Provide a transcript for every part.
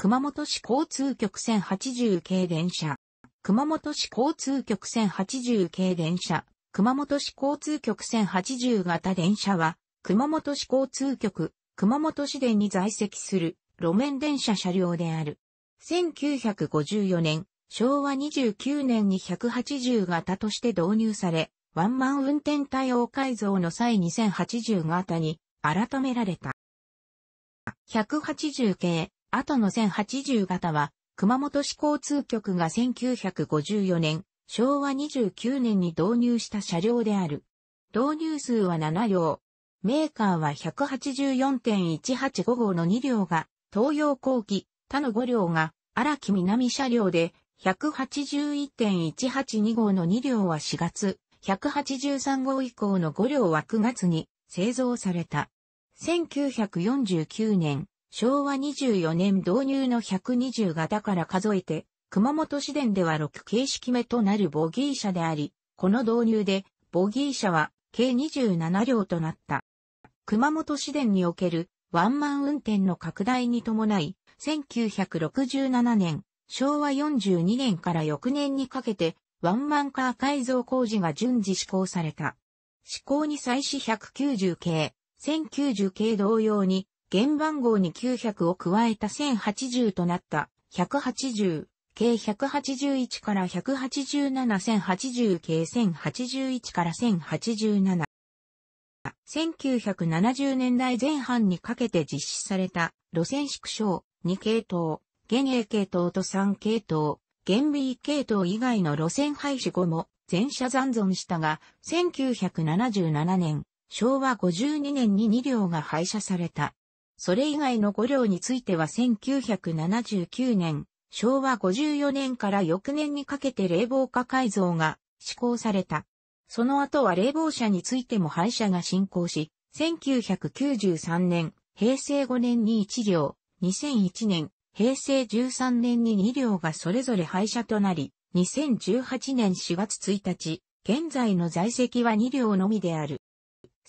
熊本市交通局線80系電車。熊本市交通局線80系電車。熊本市交通局線80型電車は、熊本市交通局、熊本市電に在籍する路面電車車両である。1954年、昭和29年に180型として導入され、ワンマン運転対応改造の際2080型に改められた。180系、後の1080型は、熊本市交通局が1954年、昭和29年に導入した車両である。導入数は7両。メーカーは184.185号の2両が、東洋後期、他の5両が、荒木南車両で、181.182号の2両は4月、183号以降の5両は9月に製造された。1949年、昭和24年導入の120型から数えて、熊本市電では6形式目となるボギー車であり、この導入で、ボギー車は計27両となった。熊本市電におけるワンマン運転の拡大に伴い、1967年、昭和42年から翌年にかけて、ワンマンカー改造工事が順次施行された。施行に際し190系、1090系同様に、原番号に900を加えた1080となった180、計181から187、1080計1081から1087。1970年代前半にかけて実施された路線縮小、2系統、現 A 系統と3系統、現 B 系統以外の路線廃止後も全車残存したが、1977年、昭和52年に2両が廃車された。それ以外の5両については1979年、昭和54年から翌年にかけて冷房化改造が施行された。その後は冷房車についても廃車が進行し、1993年、平成5年に1両、2001年、平成13年に2両がそれぞれ廃車となり、2018年4月1日、現在の在籍は2両のみである。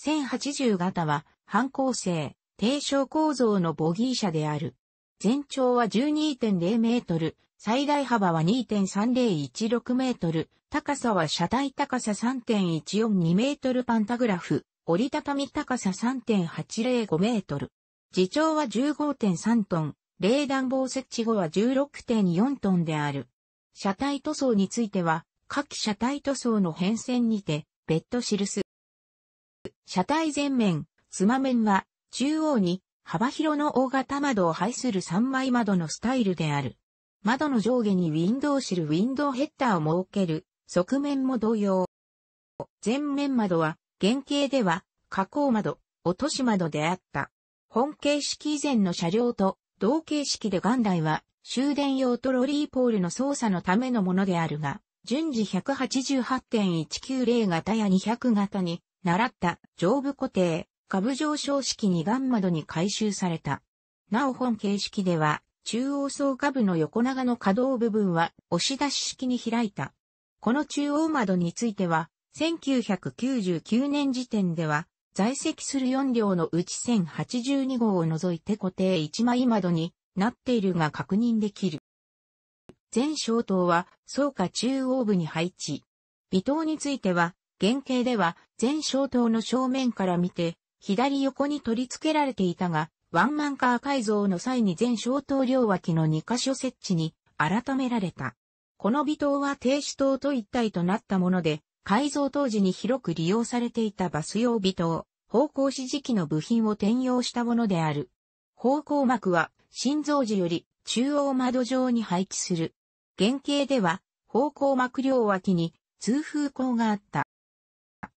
1080型は、反抗性、低床構造のボギー車である。全長は12.0メートル、最大幅は2.3016メートル、高さは車体高さ3.142メートルパンタグラフ、折りたたみ高さ3.805メートル。自重は15.3トン、冷暖房設置後は16.4トンである。車体塗装については、各車体塗装の変遷にて、別途記す。車体前面、つま面は、中央に幅広の大型窓を配する三枚窓のスタイルである。窓の上下にウィンドウシルウィンドウヘッダーを設ける側面も同様。前面窓は原型では加工窓、落とし窓であった。本形式以前の車両と同形式で元来は終電用トロリーポールの操作のためのものであるが、順次188.190型や200型に習った上部固定、株上昇式2眼窓に改修された。なお本形式では、中央層下部の横長の可動部分は押し出し式に開いた。この中央窓については、1999年時点では、在籍する4両のうち1082号を除いて固定1枚窓になっているが確認できる。全小灯は、層下中央部に配置。微塔については、原型では、全小灯の正面から見て、左横に取り付けられていたが、ワンマンカー改造の際に全小灯両脇の2箇所設置に改められた。この微灯は停止灯と一体となったもので、改造当時に広く利用されていたバス用微灯、方向指示器の部品を転用したものである。方向膜は心臓時より中央窓上に配置する。原型では、方向膜両脇に通風口があった。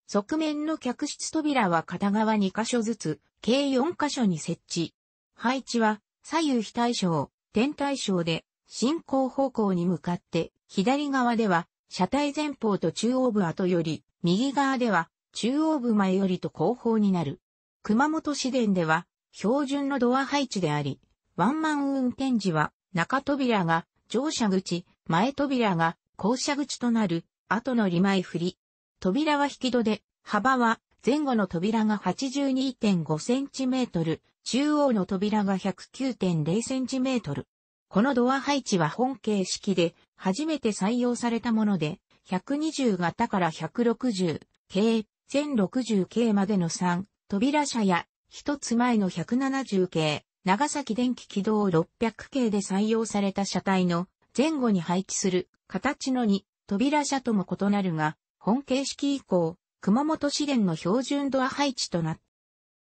側面の客室扉は片側2箇所ずつ、計4箇所に設置。配置は、左右非対称、天対称で、進行方向に向かって、左側では、車体前方と中央部後より、右側では、中央部前よりと後方になる。熊本市電では、標準のドア配置であり、ワンマン運転時は、中扉が乗車口、前扉が降車口となる、後の利前振り、扉は引き戸で、幅は前後の扉が 82.5cm、中央の扉が 109.0cm。このドア配置は本形式で、初めて採用されたもので、120型から160、系、1060系までの3、扉車や、一つ前の170系、長崎電気軌道600系で採用された車体の前後に配置する形の2、扉車とも異なるが、本形式以降、熊本市電の標準ドア配置となっ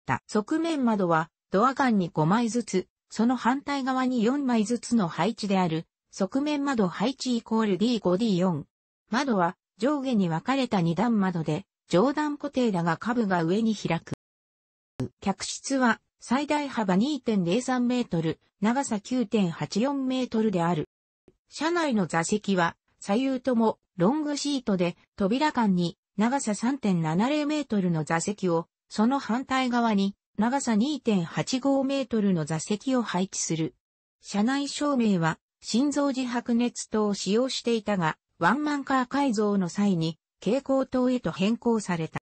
た。側面窓はドア間に5枚ずつ、その反対側に4枚ずつの配置である、側面窓配置イコール D5D4。窓は上下に分かれた2段窓で、上段固定だが下部が上に開く。客室は最大幅2.03メートル、長さ9.84メートルである。車内の座席は左右ともロングシートで扉間に長さ3.70メートルの座席を、その反対側に長さ2.85メートルの座席を配置する。車内照明は心臓自白熱灯を使用していたが、ワンマンカー改造の際に蛍光灯へと変更された。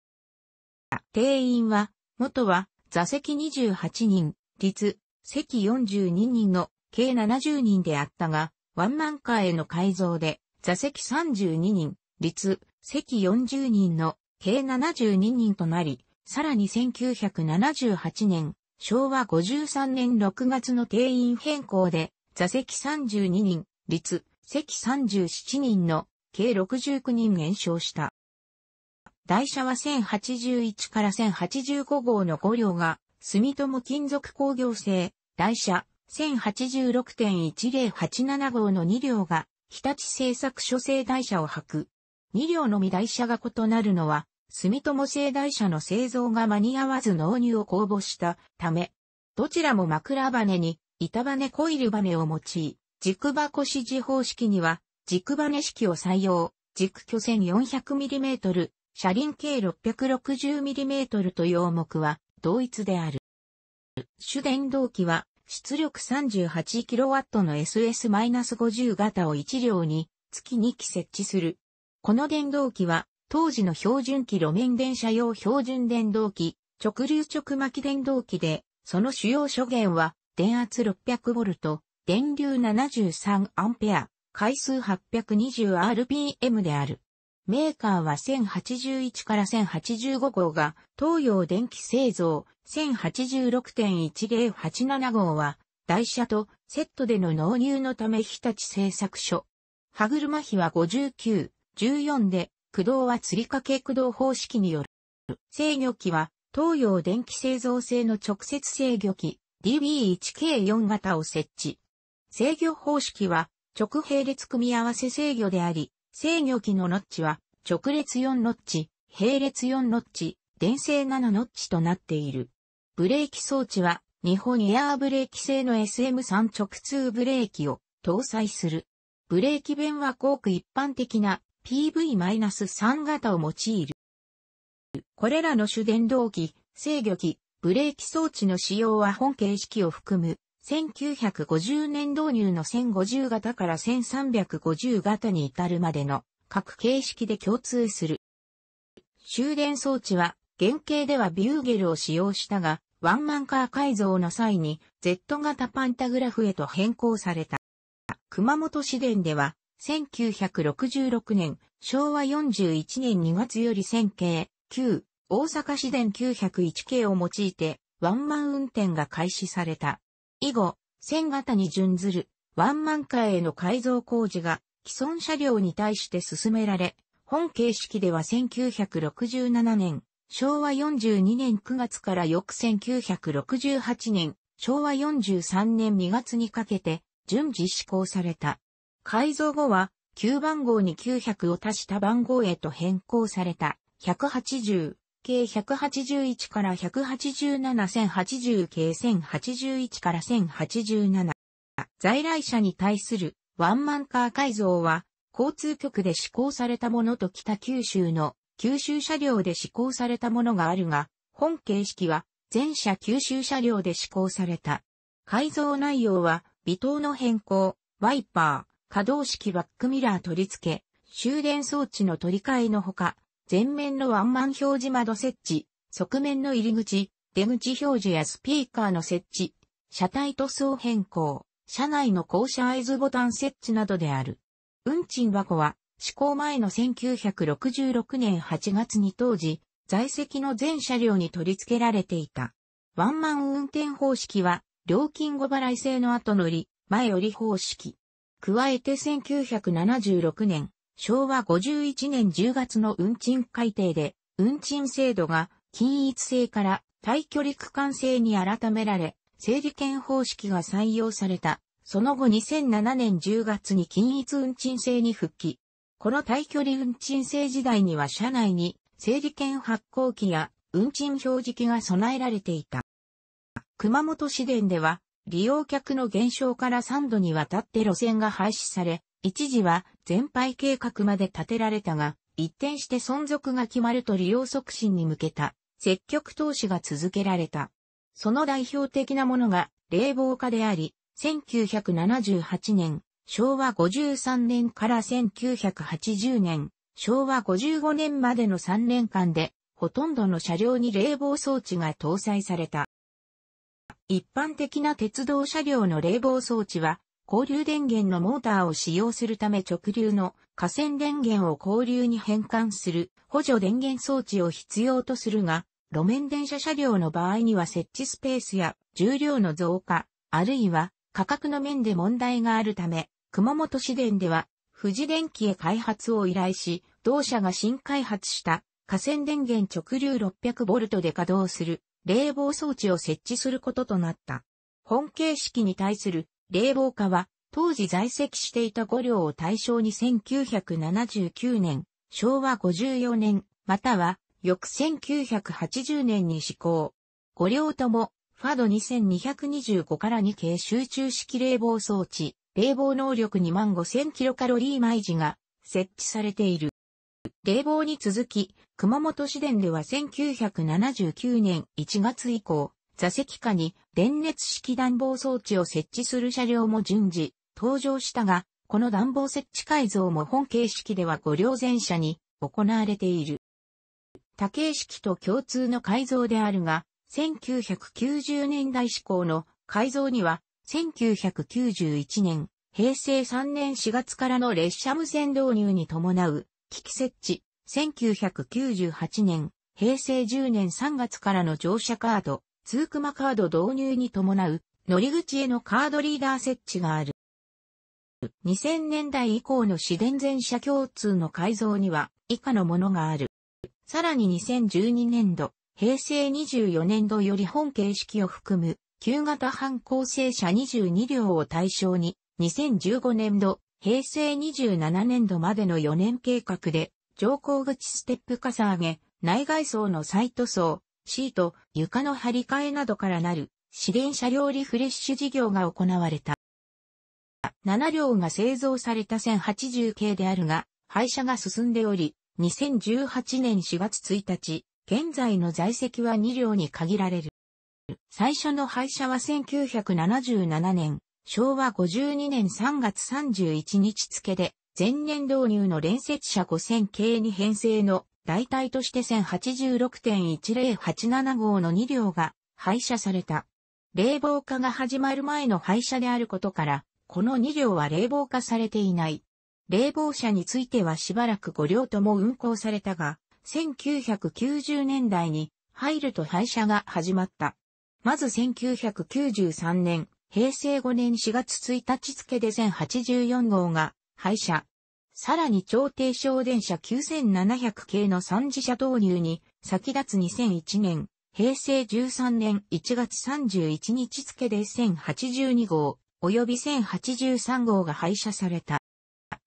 定員は、元は座席28人、率、席42人の計70人であったが、ワンマンカーへの改造で座席32人、率、席40人の計72人となり、さらに1978年、昭和53年6月の定員変更で、座席32人、率、席37人の計69人減少した。台車は1081から1085号の5両が、住友金属工業製、台車1086.1087号の2両が、日立製作所製台車を履く。二両のみ台車が異なるのは、住友製台車の製造が間に合わず納入を公募したため、どちらも枕バネに板バ根、コイルバネを用い、軸箱指示方式には、軸バネ式を採用、軸巨線 400mm、車輪計 660mm という項目は同一である。主電動機は出力 38kW の SS-50 型を1両に月2機設置する。この電動機は当時の標準機路面電車用標準電動機、直流直巻電動機で、その主要諸元は電圧 600V、電流 73A、回数 820rpm である。メーカーは1081から1085号が、東洋電気製造、1086.1087号は、台車とセットでの納入のため日立製作所。歯車比は59、14で、駆動は釣り掛け駆動方式による。制御機は、東洋電気製造製の直接制御機、DB1K4 型を設置。制御方式は、直並列組み合わせ制御であり、制御機のノッチは、直列4ノッチ、並列4ノッチ、電性7ノッチとなっている。ブレーキ装置は、日本エアーブレーキ製の SM3 直通ブレーキを搭載する。ブレーキ弁は航く一般的な PV-3 型を用いる。これらの主電動機、制御機、ブレーキ装置の使用は本形式を含む1950年導入の1050型から1350型に至るまでの各形式で共通する。終電装置は原型ではビューゲルを使用したが、ワンマンカー改造の際に Z 型パンタグラフへと変更された。熊本市電では1966年、昭和41年2月より線形、旧、大阪市電901系を用いて、ワンマン運転が開始された。以後、線型に準ずるワンマンカーへの改造工事が既存車両に対して進められ、本形式では1967年、昭和42年9月から翌1968年、昭和43年2月にかけて順次施行された。改造後は9番号に900を足した番号へと変更された180、計181から187、1080計1081から1087。在来車に対するワンマンカー改造は、交通局で施行されたものと北九州の九州車両で施行されたものがあるが、本形式は全車九州車両で施行された。改造内容は、微糖の変更、ワイパー、可動式バックミラー取り付け、終電装置の取り替えのほか、前面のワンマン表示窓設置、側面の入り口、出口表示やスピーカーの設置、車体塗装変更、車内の降車合図ボタン設置などである。運賃箱は、施行前の1966年8月に当時、在籍の全車両に取り付けられていた。ワンマン運転方式は、料金後払い制の後乗り、前より方式。加えて1976年、昭和51年10月の運賃改定で、運賃制度が均一性から対距離区間制に改められ、整理券方式が採用された。その後2007年10月に均一運賃制に復帰。この対距離運賃制時代には車内に整理券発行機や運賃表示機が備えられていた。熊本市電では利用客の減少から3度にわたって路線が廃止され、一時は全廃計画まで立てられたが、一転して存続が決まると利用促進に向けた積極投資が続けられた。その代表的なものが冷房化であり、1978年、昭和53年から1980年、昭和55年までの3年間で、ほとんどの車両に冷房装置が搭載された。一般的な鉄道車両の冷房装置は、交流電源のモーターを使用するため直流の河川電源を交流に変換する補助電源装置を必要とするが、路面電車車両の場合には設置スペースや重量の増加、あるいは価格の面で問題があるため、熊本市電では富士電機へ開発を依頼し、同社が新開発した河川電源直流 600V で稼働する冷房装置を設置することとなった。本形式に対する冷房課は、当時在籍していた5両を対象に1979年、昭和54年、または、翌1980年に施行。5両とも、ファド2225から 2K 集中式冷房装置、冷房能力2万5000キロカロリー毎時が設置されている。冷房に続き、熊本市電では1979年1月以降、座席下に電熱式暖房装置を設置する車両も順次登場したが、この暖房設置改造も本形式では5両全車に行われている。多形式と共通の改造であるが、1990年代志向の改造には、1991年、平成3年4月からの列車無線導入に伴う、機器設置、1998年、平成10年3月からの乗車カード、ークマカード導入に伴う乗り口へのカードリーダー設置がある。2000年代以降の市電全車共通の改造には以下のものがある。さらに2012年度、平成24年度より本形式を含む旧型反構成車22両を対象に2015年度、平成27年度までの4年計画で、乗降口ステップかさ上げ、内外装のサイト層、シート、床の張り替えなどからなる、市電車両リフレッシュ事業が行われた。7両が製造された1080系であるが、廃車が進んでおり、2018年4月1日、現在の在籍は2両に限られる。最初の廃車は1977年、昭和52年3月31日付で、前年導入の連接車5000系に編成の代替として1 0 8 6 1 0 8 7号の2両が廃車された。冷房化が始まる前の廃車であることから、この2両は冷房化されていない。冷房車についてはしばらく5両とも運行されたが、1990年代に入ると廃車が始まった。まず1993年、平成5年4月1日付で1084号が廃車。さらに超低省電車9700系の3次車導入に先立つ2001年、平成13年1月31日付で1082号及び1083号が廃車された。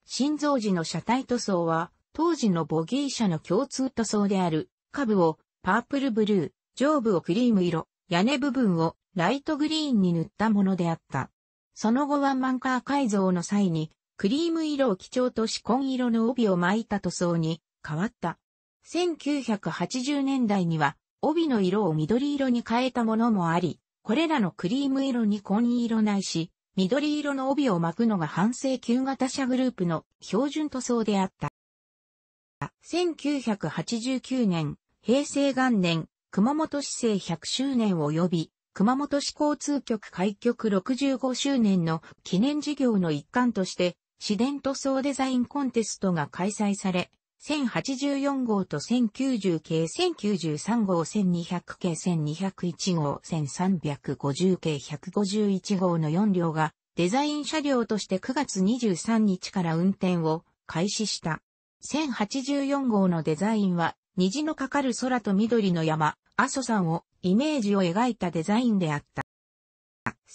新造時の車体塗装は当時のボギー車の共通塗装である下部をパープルブルー、上部をクリーム色、屋根部分をライトグリーンに塗ったものであった。その後ワンマンカー改造の際にクリーム色を基調とし紺色の帯を巻いた塗装に変わった。1980年代には帯の色を緑色に変えたものもあり、これらのクリーム色に紺色ないし、緑色の帯を巻くのが半世旧型車グループの標準塗装であった。1989年、平成元年、熊本市政100周年及び、熊本市交通局開局65周年の記念事業の一環として、市電塗装デザインコンテストが開催され、1084号と1090系1093号1200系1201号1350系151号の4両がデザイン車両として9月23日から運転を開始した。1084号のデザインは虹のかかる空と緑の山、阿蘇山をイメージを描いたデザインであった。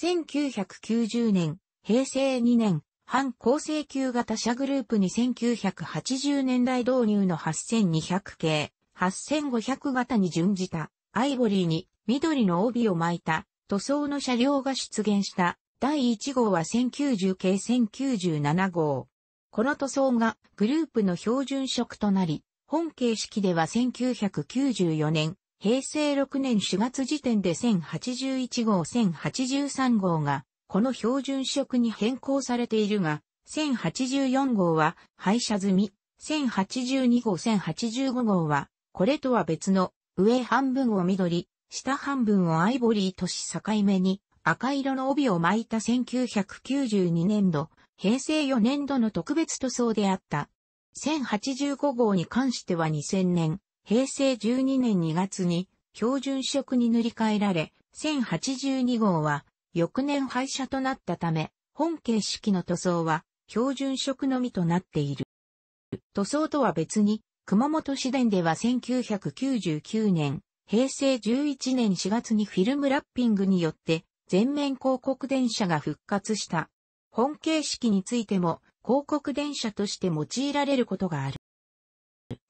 1990年、平成2年、反構成級型車グループに1980年代導入の8200系、8500型に準じた、アイボリーに緑の帯を巻いた塗装の車両が出現した。第1号は1090系1097号。この塗装がグループの標準色となり、本形式では1994年、平成6年4月時点で1081号1083号がこの標準色に変更されているが、1084号は廃車済み、1082号1085号は、これとは別の、上半分を緑、下半分をアイボリーとし境目に、赤色の帯を巻いた1992年度、平成4年度の特別塗装であった。1085号に関しては2000年、平成12年2月に標準色に塗り替えられ、1082号は翌年廃車となったため、本形式の塗装は標準色のみとなっている。塗装とは別に、熊本市電では1999年、平成11年4月にフィルムラッピングによって全面広告電車が復活した。本形式についても広告電車として用いられることがある。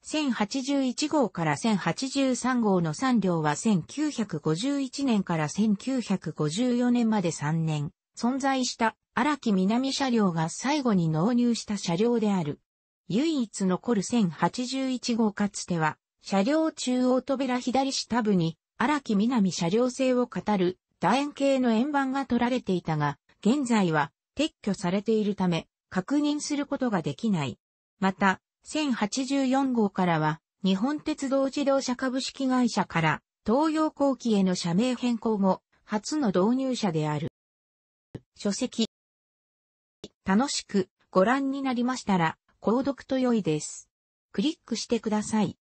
1081号から1083号の3両は1951年から1954年まで3年存在した荒木南車両が最後に納入した車両である。唯一残る1081号かつては車両中央扉左下部に荒木南車両製を語る楕円形の円盤が取られていたが現在は撤去されているため確認することができない。また、1084号からは、日本鉄道自動車株式会社から東洋後期への社名変更後、初の導入者である。書籍。楽しくご覧になりましたら、購読と良いです。クリックしてください。